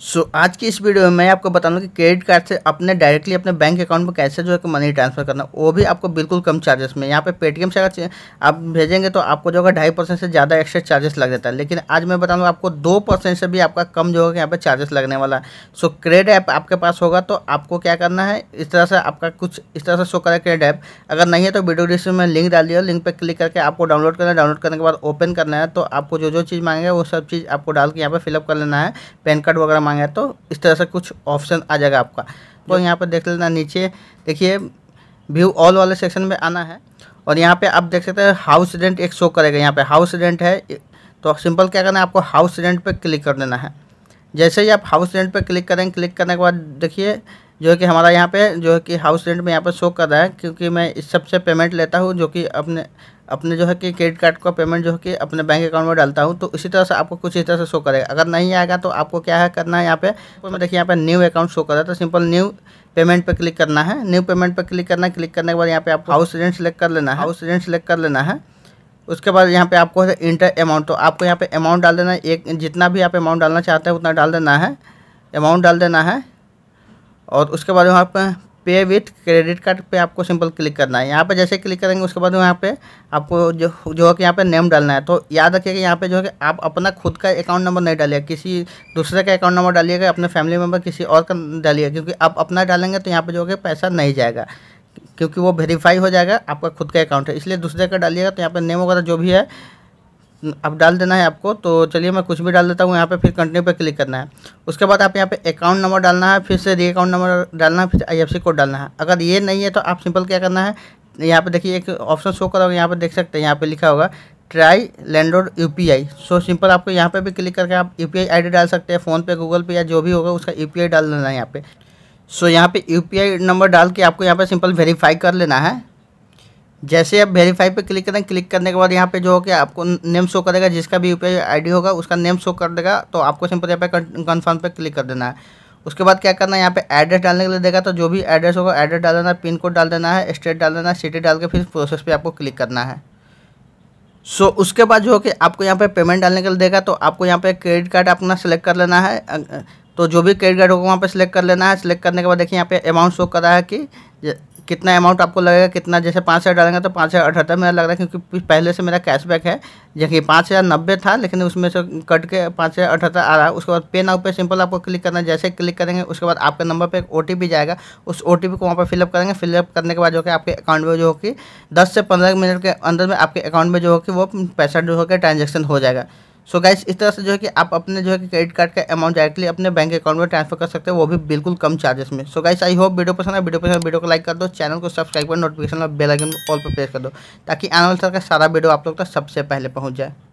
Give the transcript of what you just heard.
सो so, आज की इस वीडियो में मैं आपको बताऊंगा कि क्रेडिट कार्ड से अपने डायरेक्टली अपने बैंक अकाउंट में कैसे जो है कि मनी ट्रांसफर करना वो भी आपको बिल्कुल कम चार्जेस में यहाँ पे पेटीएम से अगर आप भेजेंगे तो आपको जो है ढाई परसेंट से ज़्यादा एक्स्ट्रा चार्जेस लग जाता है लेकिन आज मैं बताऊँगा आपको दो परसेंट से भी आपका कम जो है यहाँ पर चार्जेस लगने वाला है सो क्रेडिट ऐप आपके पास होगा तो आपको क्या करना है इस तरह से आपका कुछ इस तरह से शो करा क्रेडिट ऐप अगर नहीं है तो वीडियो डिस्क्रिप्शन में लिंक डाल दिया लिंक पर क्लिक करके आपको डाउनलोड करना है डाउनलोड करने के बाद ओपन करना है तो आपको जो जो चीज़ मांगेगा वो सब चीज़ आपको डाल के यहाँ पर फिलअप कर लेना है पैन कार्ड वगैरह मांगे तो इस तरह से कुछ ऑप्शन आ जाएगा आपका तो यहाँ पर देख लेना नीचे देखिए व्यू ऑल वाले सेक्शन में आना है और यहाँ पे आप देख सकते हैं हाउस रेंट एक शो करेगा यहाँ पे हाउस रेंट है तो सिंपल क्या करना है आपको हाउस रेंट पे क्लिक कर देना है जैसे ही आप हाउस रेंट पे क्लिक करेंगे क्लिक करने के बाद देखिए जो है कि हमारा यहाँ पे जो है कि हाउस रेंट में यहाँ पे शो कर रहा है क्योंकि मैं इस सबसे पेमेंट लेता हूँ जो कि अपने अपने जो है कि क्रेडिट कार्ड का पेमेंट जो है कि अपने बैंक अकाउंट में डालता हूँ तो इसी तरह से आपको कुछ इस तरह से शो करेगा अगर नहीं आएगा तो आपको क्या है करना है यहाँ पे तो मैं देखिए यहाँ पे न्यू अकाउंट शो कर रहा है तो सिंपल न्यू पेमेंट पे क्लिक करना है न्यू पेमेंट पे क्लिक करना है क्लिक करने के बाद यहाँ पे आपको हाउस रेंट सेलेक्ट कर लेना है हाउस रेंट सेलेक्ट कर लेना है उसके बाद यहाँ पे आपको इंटर अमाउंट तो आपको यहाँ पे अमाउंट डाल देना है एक जितना भी आप अमाउंट डालना चाहते हैं उतना डाल देना है अमाउंट डाल देना है और उसके बाद वहाँ पर पे विथ क्रेडिट कार्ड पे आपको सिंपल क्लिक करना है यहाँ पे जैसे क्लिक करेंगे उसके बाद यहाँ पे आपको जो जो है कि यहाँ पे नेम डालना है तो याद रखिएगा यहाँ पे जो है कि आप अपना खुद का अकाउंट नंबर नहीं डालिएगा किसी दूसरे का अकाउंट नंबर डालिएगा अपने फैमिली मेम्बर किसी और का डालिएगा क्योंकि आप अपना डालेंगे तो यहाँ पर जो है पैसा नहीं जाएगा क्योंकि वो वेरीफाई हो जाएगा आपका खुद का अकाउंट है इसलिए दूसरे का डालिएगा तो यहाँ पर नेम वगैरह जो भी है अब डाल देना है आपको तो चलिए मैं कुछ भी डाल देता हूँ यहाँ पे फिर कंटिन्यू पे क्लिक करना है उसके बाद आप यहाँ पे अकाउंट नंबर डालना है फिर से री अकाउंट नंबर डालना है फिर आईएफसी कोड डालना है अगर ये नहीं है तो आप सिंपल क्या करना है यहाँ पे देखिए एक ऑप्शन शो करोगे यहाँ पे देख सकते हैं यहाँ पे लिखा होगा ट्राई लैंडोड U P I so simple आपको यहाँ पे भी क्लिक करके आप U P I I D डाल सकते हैं फ़ोनपे गूगल पे या जो भी होगा उसका यू पी आई डाल देना है यहाँ पे सो यहाँ पे यू पी आई नंबर डाल के आपको यहाँ पे सिंपल वेरीफाई कर लेना है जैसे आप वेरीफाई पे क्लिक करें क्लिक करने के बाद यहाँ पे जो हो गया आपको नेम शो करेगा जिसका भी यूपीआई आईडी होगा उसका नेम शो कर देगा तो आपको सिंपल यहाँ पे कन्फर्म पे क्लिक कर देना है उसके बाद क्या करना है यहाँ पे एड्रेस डालने के लिए देगा तो जो भी एड्रेस होगा एड्रेस डाल देना है पिन कोड डाल देना है स्टेट डाल देना है सिटी डाल के फिर प्रोसेस पर आपको क्लिक करना है सो so, उसके बाद जो कि आपको यहाँ पे पेमेंट डालने के लिए देगा तो आपको यहाँ पे क्रेडिट कार्ड अपना सेलेक्ट कर लेना है तो जो भी क्रेडिट कार्ड होगा वहाँ पे सिलेक्ट कर लेना है सिलेक्ट करने के बाद देखिए यहाँ पे अमाउंट शो कर रहा है कि कितना अमाउंट आपको लगेगा कितना जैसे पाँच हज़ार डालेंगे तो पाँच हज़ार अठहत्तर मेरा लग रहा है क्योंकि पहले से मेरा कैशबैक है जबकि पाँच हज़ार नब्बे था लेकिन उसमें से कट के पाँच हज़ार अठहत्तर आ रहा है उसके बाद पे नाउ पे सिंपल आपको क्लिक करना है जैसे क्लिक करेंगे उसके बाद आपके नंबर पर एक ओ जाएगा उस ओ को वहाँ पर फिलअप करेंगे फिलअप करने के बाद जो कि आपके अकाउंट में जो कि दस से पंद्रह मिनट के अंदर में आपके अकाउंट में जो कि वो पैसा जो होकर ट्रांजेक्शन हो जाएगा सो गाइस इस तरह से जो है कि आप अपने जो है कि क्रेडिट कार्ड का अमाउंट डायरेक्टली अपने बैंक अकाउंट में ट्रांसफर कर सकते हो वो भी बिल्कुल कम चार्जेस में so guys I hope video पसंद है वीडियो पसंद वीडियो को लाइक कर दो चैनल को सब्सक्राइब कर नोटिफिकेशन और बेल आइकन ऑल पर प्रेस कर दो ताकि आने वाले साल का सारा वीडियो आप लोग तक सबसे पहले पहुँच जाए